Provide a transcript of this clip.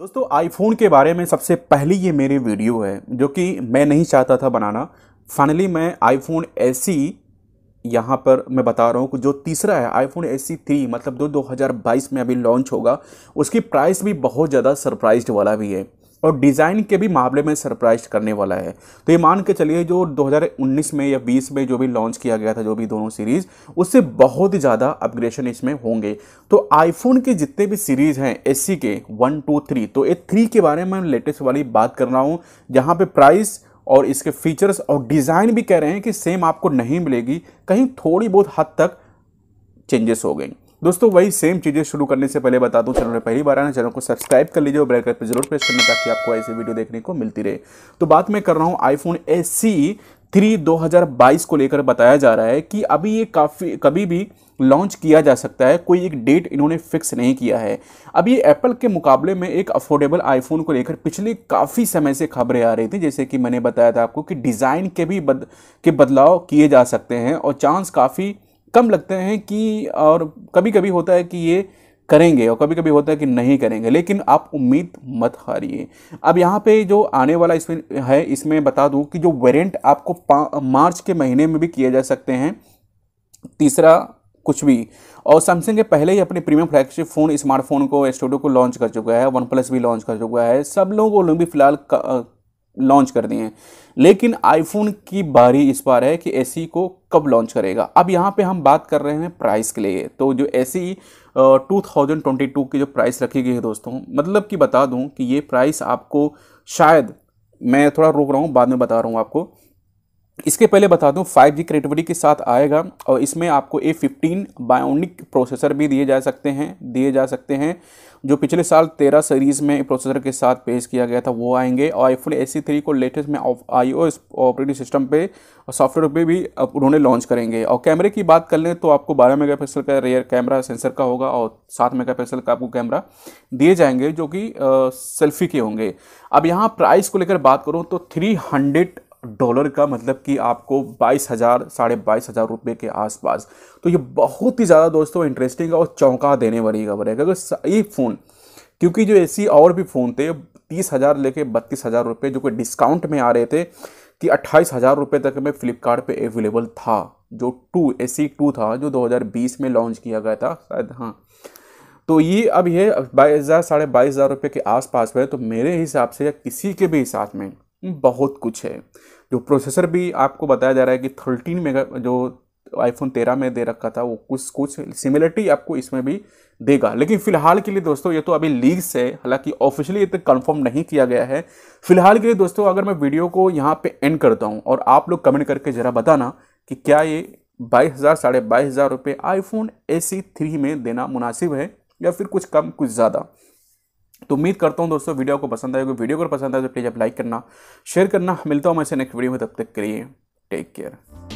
दोस्तों आईफोन के बारे में सबसे पहली ये मेरी वीडियो है जो कि मैं नहीं चाहता था बनाना फाइनली मैं आईफोन एस e यहाँ पर मैं बता रहा हूँ जो तीसरा है आईफोन एस सी थ्री मतलब जो 2022 में अभी लॉन्च होगा उसकी प्राइस भी बहुत ज़्यादा सरप्राइज वाला भी है और डिज़ाइन के भी मामले में सरप्राइज करने वाला है तो ये मान के चलिए जो 2019 में या 20 में जो भी लॉन्च किया गया था जो भी दोनों सीरीज़ उससे बहुत ही ज़्यादा अपग्रेडेशन इसमें होंगे तो आईफोन के जितने भी सीरीज़ हैं एस के वन टू थ्री तो ये थ्री के बारे में लेटेस्ट वाली बात कर रहा हूँ जहाँ पर प्राइस और इसके फीचर्स और डिज़ाइन भी कह रहे हैं कि सेम आपको नहीं मिलेगी कहीं थोड़ी बहुत हद तक चेंजेस हो गई दोस्तों वही सेम चीज़ें शुरू करने से पहले बता दूं चैनल पर पहली बार आना चैनल को सब्सक्राइब कर लीजिए और बेल आइकन पर जरूर प्रेस करना ताकि आपको ऐसे वीडियो देखने को मिलती रहे तो बात मैं कर रहा हूँ आईफोन एस सी थ्री दो को लेकर बताया जा रहा है कि अभी ये काफ़ी कभी भी लॉन्च किया जा सकता है कोई एक डेट इन्होंने फिक्स नहीं किया है अब ये एप्पल के मुकाबले में एक अफोर्डेबल आईफोन को लेकर पिछले काफ़ी समय से खबरें आ रही थी जैसे कि मैंने बताया था आपको कि डिज़ाइन के भी बद के बदलाव किए जा सकते हैं और चांस काफ़ी कम लगते हैं कि और कभी कभी होता है कि ये करेंगे और कभी कभी होता है कि नहीं करेंगे लेकिन आप उम्मीद मत हारिए अब यहाँ पे जो आने वाला इसमें है इसमें बता दूँ कि जो वेरेंट आपको मार्च के महीने में भी किए जा सकते हैं तीसरा कुछ भी और सैमसंग के पहले ही अपने प्रीमियम फ्लैगशिप फ़ोन स्मार्टफोन को स्टूडियो को लॉन्च कर चुका है वन प्लस भी लॉन्च कर चुका है सब लोग वो लोग भी फिलहाल लॉन्च कर दिए हैं लेकिन आईफोन की बारी इस बार है कि एस e को कब लॉन्च करेगा अब यहाँ पे हम बात कर रहे हैं प्राइस के लिए तो जो S two thousand twenty two की जो प्राइस रखी गई है दोस्तों मतलब कि बता दूँ कि ये प्राइस आपको शायद मैं थोड़ा रोक रहा हूँ बाद में बता रहा हूँ आपको इसके पहले बता दूं 5G जी कनेक्टिविटी के साथ आएगा और इसमें आपको ए फिफ्टीन बायोनिक प्रोसेसर भी दिए जा सकते हैं दिए जा सकते हैं जो पिछले साल 13 सीरीज़ में प्रोसेसर के साथ पेश किया गया था वो आएंगे और आईफोन एस थ्री को लेटेस्ट में आई ओ ऑपरेटिंग सिस्टम पे और सॉफ्टवेयर पे भी उन्होंने लॉन्च करेंगे और कैमरे की बात कर लें तो आपको 12 मेगापिक्सल का रेयर कैमरा सेंसर का होगा और 7 मेगापिक्सल का आपको कैमरा दिए जाएंगे जो कि सेल्फी के होंगे अब यहाँ प्राइस को लेकर बात करूँ तो थ्री हंड्रेड डॉलर का मतलब कि आपको बाईस हज़ार साढ़े बाईस हज़ार रुपये के आसपास तो ये बहुत ही ज़्यादा दोस्तों इंटरेस्टिंग और चौंका देने वाली खबर है क्योंकि ये फ़ोन क्योंकि जो ऐसी और भी फ़ोन थे तीस हज़ार लेके बत्तीस हज़ार रुपये जो कि डिस्काउंट में आ रहे थे कि अट्ठाईस हज़ार रुपये तक में फ़्लिपकार्ट पे अवेलेबल था जो टू ए सी टू था जो 2020 में लॉन्च किया गया था शायद हाँ तो ये अब ये बाईस हज़ार साढ़े बाईस हज़ार रुपये के आसपास है तो मेरे हिसाब से या किसी के भी हिसाब में बहुत कुछ है जो प्रोसेसर भी आपको बताया जा रहा है कि थर्टीन मेगा जो आईफोन तेरह में दे रखा था वो कुछ कुछ सिमिलरिटी आपको इसमें भी देगा लेकिन फिलहाल के लिए दोस्तों ये तो अभी लीग है हालांकि ऑफिशियली ये तो कंफर्म नहीं किया गया है फिलहाल के लिए दोस्तों अगर मैं वीडियो को यहाँ पे एंड करता हूँ और आप लोग कमेंट करके ज़रा बताना कि क्या ये बाईस हज़ार साढ़े बाईस हज़ार रुपये आईफोन ए सी थ्री में देना मुनासिब है या फिर कुछ कम कुछ ज़्यादा तो उम्मीद करता हूँ दोस्तों वीडियो को पसंद आएगा वीडियो को पसंद आए तो प्लीज़ आप लाइक करना शेयर करना मिलता हूँ मैं इसे नेक्स्ट वीडियो में तब तक के लिए टेक केयर